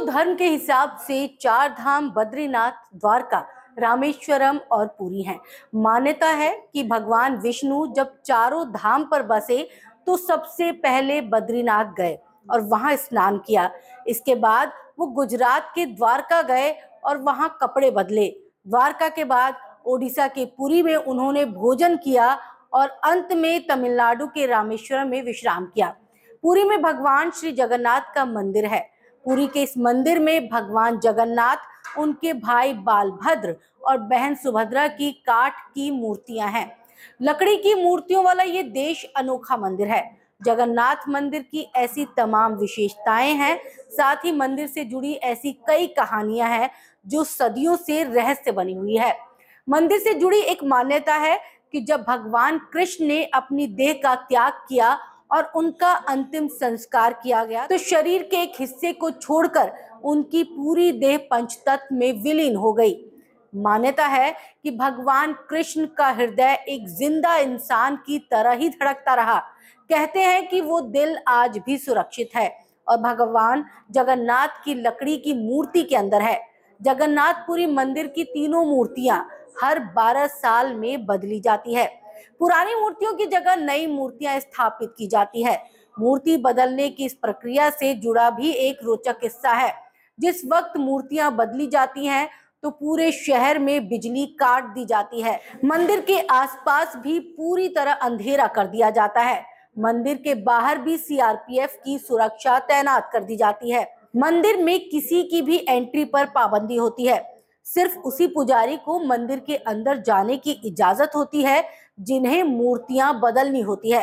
हिंदू धर्म के हिसाब से चार धाम बद्रीनाथ द्वारका रामेश्वरम और पुरी हैं मान्यता है कि भगवान विष्णु जब चारों धाम पर बसे तो सबसे पहले बद्रीनाथ गए और वहां स्नान किया इसके बाद वो गुजरात के द्वारका गए और वहां कपड़े बदले द्वारका के बाद ओडिशा के पुरी में उन्होंने भोजन किया और अंत में तमिलनाडु के रामेश्वरम में विश्राम किया पुरी में भगवान श्री जगन्नाथ का मंदिर है पुरी के इस मंदिर में भगवान जगन्नाथ उनके भाई बालभद्र और बहन सुभद्रा की काठ की मूर्तियां हैं लकड़ी की मूर्तियों वाला ये देश अनोखा मंदिर है जगन्नाथ मंदिर की ऐसी तमाम विशेषताएं हैं साथ ही मंदिर से जुड़ी ऐसी कई कहानियां हैं जो सदियों से रहस्य बनी हुई है मंदिर से जुड़ी एक मान्यता है कि जब भगवान कृष्ण ने अपनी देह का त्याग किया और उनका अंतिम संस्कार किया गया तो शरीर के एक हिस्से को छोड़कर उनकी पूरी देह पंचतत्व में विलीन हो गई मान्यता है कि भगवान कृष्ण का हृदय एक जिंदा इंसान की तरह ही धड़कता रहा कहते हैं कि वो दिल आज भी सुरक्षित है और भगवान जगन्नाथ की लकड़ी की मूर्ति के अंदर है जगन्नाथपुरी मंदिर की तीनों मूर्तियां हर 12 साल में बदली जाती है पुरानी मूर्तियों की जगह नई मूर्तियां स्थापित की जाती है मूर्ति बदलने की इस प्रक्रिया से जुड़ा भी एक रोचक किस्सा है जिस वक्त मूर्तियां बदली जाती हैं तो पूरे शहर में बिजली काट दी जाती है मंदिर के आसपास भी पूरी तरह अंधेरा कर दिया जाता है मंदिर के बाहर भी सीआरपीएफ की सुरक्षा तैनात कर दी जाती है मंदिर में किसी की भी एंट्री पर पाबंदी होती है सिर्फ उसी पुजारी को मंदिर के अंदर जाने की इजाजत होती है जिन्हें मूर्तियां बदलनी होती है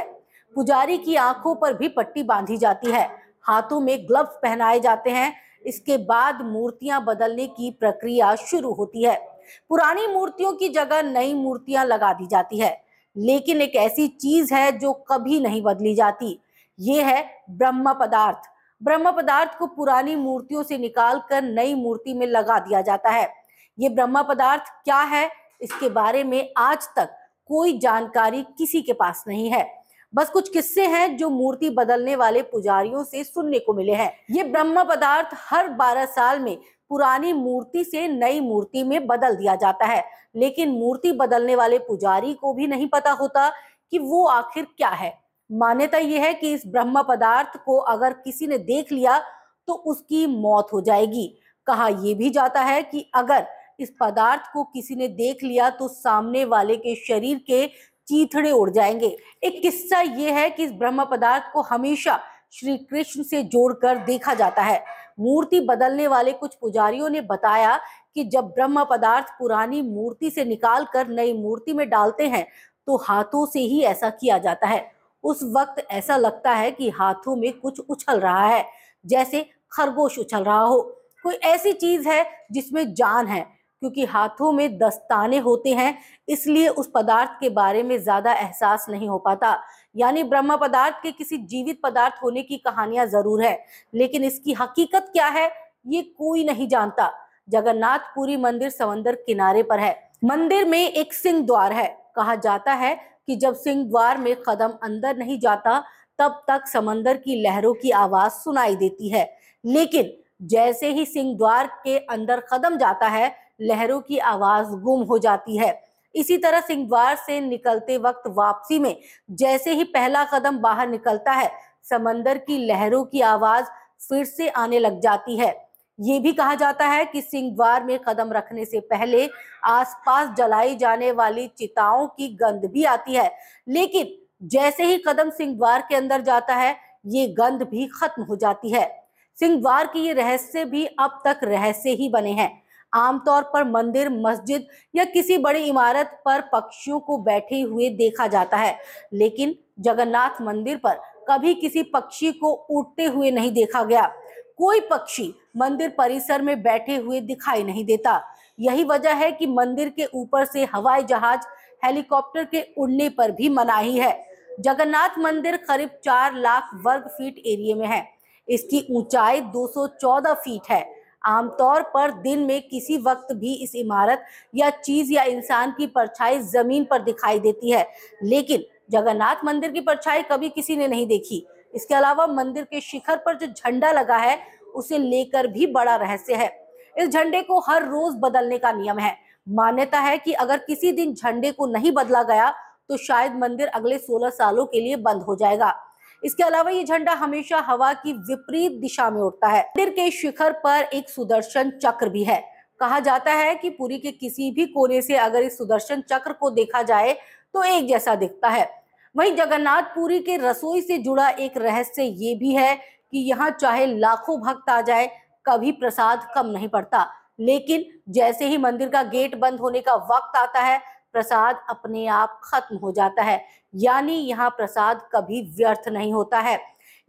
पुजारी की आंखों पर भी पट्टी बांधी जाती है हाथों में ग्लव्स पहनाए जाते हैं इसके बाद मूर्तियां बदलने की प्रक्रिया शुरू होती है पुरानी मूर्तियों की जगह नई मूर्तियां लगा दी जाती है लेकिन एक ऐसी चीज है जो कभी नहीं बदली जाती ये है ब्रह्म पदार्थ ब्रह्म पदार्थ को पुरानी मूर्तियों से निकाल कर नई मूर्ति में लगा दिया जाता है ये ब्रह्म पदार्थ क्या है इसके बारे में आज तक कोई जानकारी किसी के पास नहीं है बस कुछ किस्से हैं जो मूर्ति बदलने वाले पुजारियों से सुनने को मिले हैं ये ब्रह्म पदार्थ हर 12 साल में पुरानी मूर्ति से नई मूर्ति में बदल दिया जाता है लेकिन मूर्ति बदलने वाले पुजारी को भी नहीं पता होता कि वो आखिर क्या है मान्यता यह है कि इस ब्रह्म पदार्थ को अगर किसी ने देख लिया तो उसकी मौत हो जाएगी कहा यह भी जाता है कि अगर इस पदार्थ को किसी ने देख लिया तो सामने वाले के शरीर के चीथड़े उड़ जाएंगे एक किस्सा ये है कि इस ब्रह्म पदार्थ को हमेशा श्री कृष्ण से जोड़कर देखा जाता है मूर्ति बदलने वाले कुछ पुजारियों ने बताया कि जब ब्रह्म पदार्थ पुरानी मूर्ति से निकाल कर नई मूर्ति में डालते हैं तो हाथों से ही ऐसा किया जाता है उस वक्त ऐसा लगता है कि हाथों में कुछ उछल रहा है जैसे खरगोश उछल रहा हो कोई ऐसी चीज है जिसमें जान है क्योंकि हाथों में दस्ताने होते हैं इसलिए उस पदार्थ के बारे में ज्यादा एहसास नहीं हो पाता यानी ब्रह्म पदार्थ के किसी जीवित पदार्थ होने की कहानियां जरूर है लेकिन इसकी हकीकत क्या है ये कोई नहीं जानता जगन्नाथपुरी मंदिर समंदर किनारे पर है मंदिर में एक सिंह द्वार है कहा जाता है कि जब सिंह द्वार में कदम अंदर नहीं जाता तब तक समंदर की लहरों की आवाज सुनाई देती है लेकिन जैसे ही सिंह द्वार के अंदर कदम जाता है लहरों की आवाज गुम हो जाती है इसी तरह सिंगवार से निकलते वक्त वापसी में जैसे ही पहला कदम बाहर निकलता है समंदर की लहरों की आवाज फिर से आने लग जाती है ये भी कहा जाता है कि सिंगवार में कदम रखने से पहले आसपास जलाई जाने वाली चिताओं की गंध भी आती है लेकिन जैसे ही कदम सिंगवार के अंदर जाता है ये गंध भी खत्म हो जाती है सिंगवार की ये रहस्य भी अब तक रहस्य ही बने हैं आमतौर पर मंदिर मस्जिद या किसी बड़ी इमारत पर पक्षियों को बैठे हुए देखा जाता है लेकिन जगन्नाथ मंदिर पर कभी किसी पक्षी को उड़ते हुए नहीं देखा गया कोई पक्षी मंदिर परिसर में बैठे हुए दिखाई नहीं देता यही वजह है कि मंदिर के ऊपर से हवाई जहाज हेलीकॉप्टर के उड़ने पर भी मनाही है जगन्नाथ मंदिर करीब चार लाख वर्ग फीट एरिए में है इसकी ऊंचाई 214 फीट है आमतौर पर दिन में किसी वक्त भी इस इमारत या चीज या इंसान की परछाई जमीन पर दिखाई देती है लेकिन जगन्नाथ मंदिर की परछाई कभी किसी ने नहीं देखी इसके अलावा मंदिर के शिखर पर जो झंडा लगा है उसे लेकर भी बड़ा रहस्य है इस झंडे को हर रोज बदलने का नियम है मान्यता है कि अगर किसी दिन झंडे को नहीं बदला गया तो शायद मंदिर अगले 16 सालों के लिए बंद हो जाएगा इसके अलावा ये झंडा हमेशा हवा की विपरीत दिशा में उठता है मंदिर के शिखर पर एक सुदर्शन चक्र भी है कहा जाता है कि पुरी के किसी भी कोने से अगर इस सुदर्शन चक्र को देखा जाए तो एक जैसा दिखता है वहीं जगन्नाथपुरी के रसोई से जुड़ा एक रहस्य ये भी है कि यहाँ चाहे लाखों भक्त आ जाए कभी प्रसाद कम नहीं पड़ता लेकिन जैसे ही मंदिर का गेट बंद होने का वक्त आता है प्रसाद अपने आप खत्म हो जाता है यानी यहाँ प्रसाद कभी व्यर्थ नहीं होता है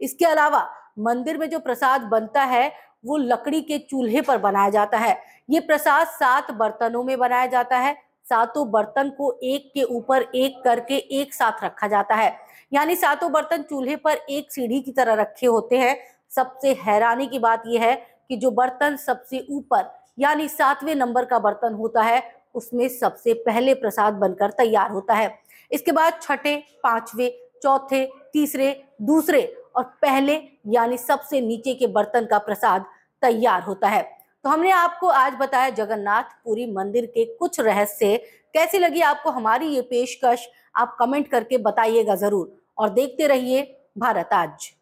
इसके अलावा मंदिर में जो प्रसाद बनता है वो लकड़ी के चूल्हे पर बनाया जाता है ये प्रसाद सात बर्तनों में बनाया जाता है सातों बर्तन को एक के ऊपर एक करके एक साथ रखा जाता है यानी सातों बर्तन चूल्हे पर एक सीढ़ी की तरह रखे होते हैं सबसे हैरानी की बात यह है कि जो बर्तन सबसे ऊपर यानी सातवें नंबर का बर्तन होता है उसमें सबसे पहले प्रसाद बनकर तैयार होता है इसके बाद छठे पांचवे चौथे तीसरे दूसरे और पहले यानी सबसे नीचे के बर्तन का प्रसाद तैयार होता है तो हमने आपको आज बताया जगन्नाथपुरी मंदिर के कुछ रहस्य कैसी लगी आपको हमारी ये पेशकश आप कमेंट करके बताइएगा जरूर और देखते रहिए भारत आज